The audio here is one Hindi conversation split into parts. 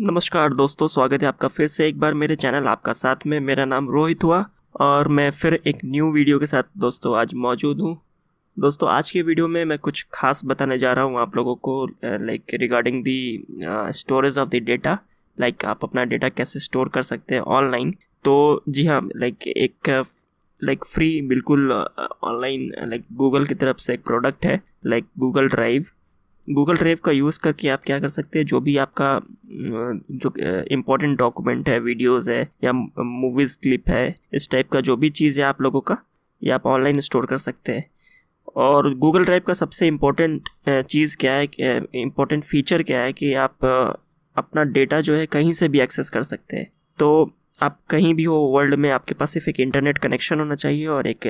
नमस्कार दोस्तों स्वागत है आपका फिर से एक बार मेरे चैनल आपका साथ में मेरा नाम रोहित हुआ और मैं फिर एक न्यू वीडियो के साथ दोस्तों आज मौजूद हूँ दोस्तों आज के वीडियो में मैं कुछ खास बताने जा रहा हूँ आप लोगों को like regarding the storage of the data like आप अपना डेटा कैसे स्टोर कर सकते हैं ऑनलाइन तो जी हाँ लाइक एक लाइक फ्री बिल्कुल ऑनलाइन लाइक गूगल की तरफ से एक प्रोडक्ट है like Google drive Google drive का यूज़ करके आप क्या कर सकते हैं जो भी आपका जो इम्पोर्टेंट डॉक्यूमेंट है वीडियोस है या मूवीज़ क्लिप है इस टाइप का जो भी चीज़ है आप लोगों का ये आप ऑनलाइन स्टोर कर सकते हैं और गूगल ड्राइव का सबसे इम्पोर्टेंट चीज़ क्या है इम्पोर्टेंट फीचर क्या है कि आप अपना डेटा जो है कहीं से भी एक्सेस कर सकते हैं तो आप कहीं भी हो वर्ल्ड में आपके पास सिर्फ एक इंटरनेट कनेक्शन होना चाहिए और एक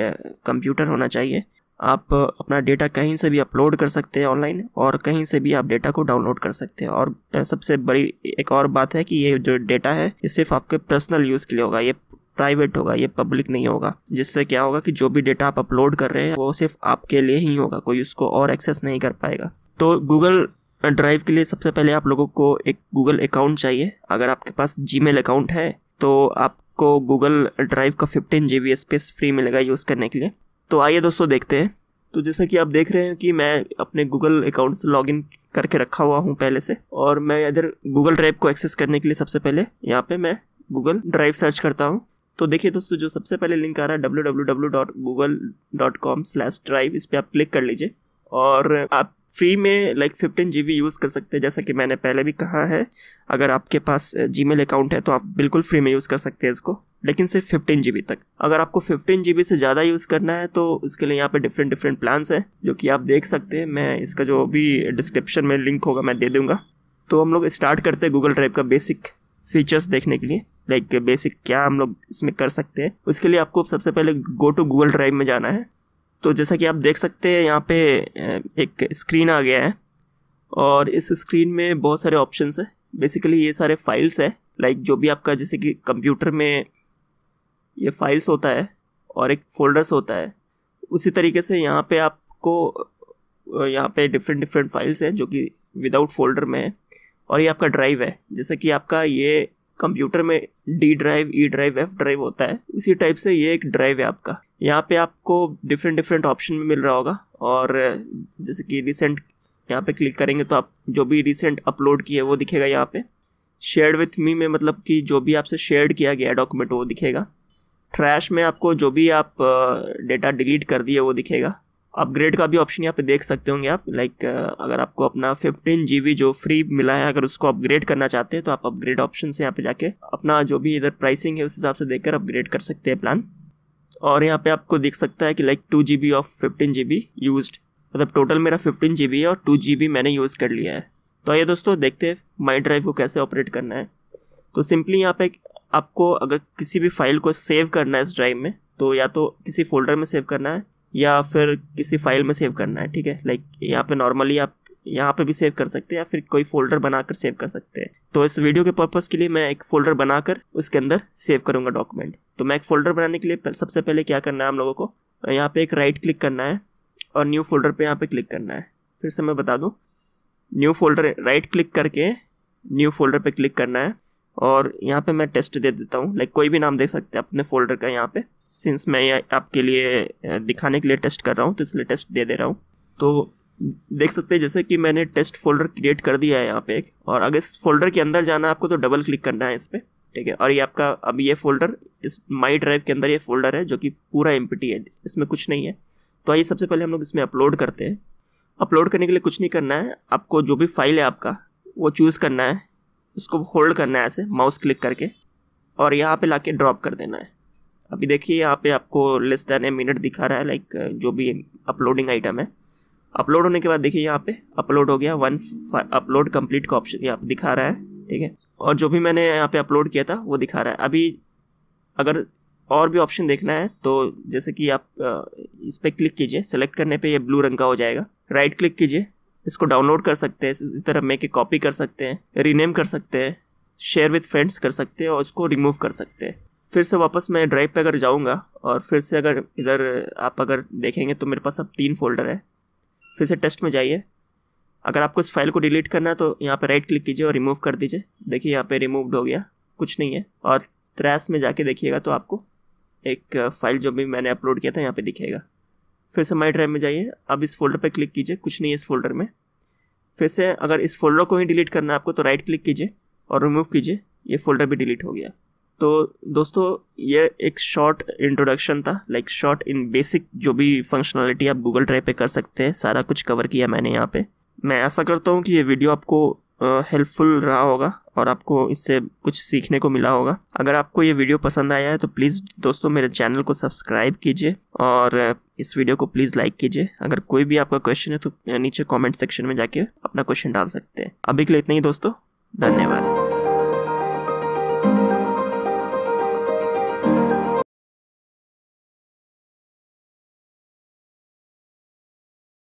कंप्यूटर होना चाहिए आप अपना डेटा कहीं से भी अपलोड कर सकते हैं ऑनलाइन और कहीं से भी आप डेटा को डाउनलोड कर सकते हैं और सबसे बड़ी एक और बात है कि ये जो डेटा है ये सिर्फ आपके पर्सनल यूज़ के लिए होगा ये प्राइवेट होगा ये पब्लिक नहीं होगा जिससे क्या होगा कि जो भी डेटा आप अपलोड कर रहे हैं वो सिर्फ आपके लिए ही होगा कोई उसको और एक्सेस नहीं कर पाएगा तो गूगल ड्राइव के लिए सबसे पहले आप लोगों को एक गूगल अकाउंट चाहिए अगर आपके पास जी अकाउंट है तो आप आपको गूगल ड्राइव का fifteen G B space free मिलेगा यूज़ करने के लिए तो आइए दोस्तों देखते हैं तो जैसा कि आप देख रहे हैं कि मैं अपने गूगल अकाउंट से इन करके रखा हुआ हूँ पहले से और मैं इधर गूगल ड्राइव को एक्सेस करने के लिए सबसे पहले यहाँ पे मैं गूगल ड्राइव सर्च करता हूँ तो देखिए दोस्तों जो सबसे पहले लिंक आ रहा है W W W dot Google dot com drive इस पर आप क्लिक कर लीजिए और आप फ्री में लाइक फिफ्टीन जी यूज़ कर सकते हैं जैसा कि मैंने पहले भी कहा है अगर आपके पास जी अकाउंट है तो आप बिल्कुल फ्री में यूज़ कर सकते हैं इसको लेकिन सिर्फ फिफ्टीन जी तक अगर आपको फिफ्टीन जी से ज़्यादा यूज़ करना है तो उसके लिए यहाँ पे डिफरेंट डिफरेंट प्लान्स हैं जो कि आप देख सकते हैं मैं इसका जो भी डिस्क्रिप्शन में लिंक होगा मैं दे दूँगा तो हम लोग स्टार्ट करते हैं गूगल ड्राइव का बेसिक फीचर्स देखने के लिए लाइक बेसिक क्या हम लोग इसमें कर सकते हैं उसके लिए आपको सबसे पहले गो टू गूगल ड्राइव में जाना है तो जैसा कि आप देख सकते हैं यहाँ पे एक स्क्रीन आ गया है और इस स्क्रीन में बहुत सारे ऑप्शंस हैं बेसिकली ये सारे फाइल्स हैं लाइक जो भी आपका जैसे कि कंप्यूटर में ये फाइल्स होता है और एक फोल्डर्स होता है उसी तरीके से यहाँ पे आपको यहाँ पे डिफरेंट डिफरेंट फाइल्स हैं जो कि विदाउट फोल्डर में है और ये आपका ड्राइव है जैसे कि आपका ये कंप्यूटर में D drive E drive F drive होता है उसी टाइप से ये एक ड्राइव है आपका यहाँ पे आपको डिफरेंट डिफरेंट ऑप्शन में मिल रहा होगा और जैसे कि रिसेंट यहाँ पे क्लिक करेंगे तो आप जो भी रिसेंट अपलोड किए है वो दिखेगा यहाँ पे शेयर्ड विथ मी में मतलब कि जो भी आपसे शेयर्ड किया गया डॉक्यूमेंट वो दिखेगा ट्रैश में आपको जो भी आप डेटा डिलीट कर दिए वो दिखेगा अपग्रेड का भी ऑप्शन यहाँ पे देख सकते होंगे आप लाइक अगर आपको अपना फिफ्टीन जी जो फ्री मिला है अगर उसको अपग्रेड करना चाहते हैं तो आप अपग्रेड ऑप्शन से यहाँ पे जाके अपना जो भी इधर प्राइसिंग है उस हिसाब से देखकर अपग्रेड कर सकते हैं प्लान और यहाँ पे आपको दिख सकता है कि like two G of fifteen G use मतलब टोटल मेरा फिफ्टीन जी है और टू जी मैंने यूज़ कर लिया है तो आइए दोस्तों देखते हैं माई ड्राइव को कैसे ऑपरेट करना है तो सिंपली यहाँ पे आपको अगर किसी भी फाइल को सेव करना है इस ड्राइव में तो या तो किसी फोल्डर में सेव करना है या फिर किसी फाइल में सेव करना है ठीक है लाइक यहाँ पे नॉर्मली आप यहाँ पे भी सेव कर सकते हैं या फिर कोई फोल्डर बनाकर सेव कर सकते हैं तो इस वीडियो के पर्पस के लिए मैं एक फोल्डर बनाकर उसके अंदर सेव करूंगा डॉक्यूमेंट तो मैं एक फोल्डर बनाने के लिए सबसे पहले क्या करना है हम लोगों को यहाँ पे एक राइट क्लिक करना है और न्यू फोल्डर पे यहाँ पे क्लिक करना है फिर से मैं बता दूँ न्यू फोल्डर राइट क्लिक करके न्यू फोल्डर पे क्लिक करना है और यहाँ पे मैं टेस्ट दे देता हूँ लाइक कोई भी नाम दे सकते हैं अपने फोल्डर का यहाँ पे सिंस मैं ये आपके लिए दिखाने के लिए टेस्ट कर रहा हूँ तो इसलिए टेस्ट दे दे रहा हूँ तो देख सकते हैं जैसे कि मैंने टेस्ट फोल्डर क्रिएट कर दिया है यहाँ पे एक और अगर इस फोल्डर के अंदर जाना है आपको तो डबल क्लिक करना है इस पर ठीक है और ये आपका अब ये फोल्डर इस माई ड्राइव के अंदर ये फोल्डर है जो कि पूरा एम है इसमें कुछ नहीं है तो आइए सबसे पहले हम लोग इसमें अपलोड करते हैं अपलोड करने के लिए कुछ नहीं करना है आपको जो भी फाइल है आपका वो चूज़ करना है उसको होल्ड करना है ऐसे माउस क्लिक करके और यहाँ पे लाके ड्रॉप कर देना है अभी देखिए यहाँ पे आपको लेस देन ए मिनट दिखा रहा है लाइक जो भी अपलोडिंग आइटम है अपलोड होने के बाद देखिए यहाँ पे अपलोड हो गया वन अपलोड कंप्लीट का ऑप्शन यहाँ पे दिखा रहा है ठीक है और जो भी मैंने यहाँ पे अपलोड किया था वो दिखा रहा है अभी अगर और भी ऑप्शन देखना है तो जैसे कि आप इस पर क्लिक कीजिए सेलेक्ट करने पे ये ब्लू रंग का हो जाएगा राइट क्लिक कीजिए इसको डाउनलोड कर सकते हैं इस तरह मेक के कॉपी कर सकते हैं रीनेम कर सकते हैं शेयर विद फ्रेंड्स कर सकते हैं और उसको रिमूव कर सकते हैं फिर से वापस मैं ड्राइव पे अगर जाऊँगा और फिर से अगर इधर आप अगर देखेंगे तो मेरे पास अब तीन फोल्डर है फिर से टेस्ट में जाइए अगर आपको इस फाइल को डिलीट करना है तो यहाँ पर राइट क्लिक कीजिए और रिमूव कर दीजिए देखिए यहाँ पर रिमूव्ड हो गया कुछ नहीं है और त्रैस में जाके देखिएगा तो आपको एक फ़ाइल जो भी मैंने अपलोड किया था यहाँ पर दिखेगा फिर से माई ड्राइव में जाइए अब इस फोल्डर पर क्लिक कीजिए कुछ नहीं है इस फोल्डर में फिर से अगर इस फोल्डर को ही डिलीट करना है आपको तो राइट क्लिक कीजिए और रिमूव कीजिए ये फोल्डर भी डिलीट हो गया तो दोस्तों ये एक शॉर्ट इंट्रोडक्शन था लाइक शॉर्ट इन बेसिक जो भी फंक्शनलिटी आप गूगल ड्राइव पे कर सकते हैं सारा कुछ कवर किया मैंने यहाँ पे मैं ऐसा करता हूँ कि ये वीडियो आपको हेल्पफुल रहा होगा और आपको इससे कुछ सीखने को मिला होगा अगर आपको ये वीडियो पसंद आया है तो प्लीज़ दोस्तों मेरे चैनल को सब्सक्राइब कीजिए और इस वीडियो को प्लीज़ लाइक कीजिए अगर कोई भी आपका क्वेश्चन है तो नीचे कमेंट सेक्शन में जाके अपना क्वेश्चन डाल सकते हैं अभी के लिए इतना ही दोस्तों धन्यवाद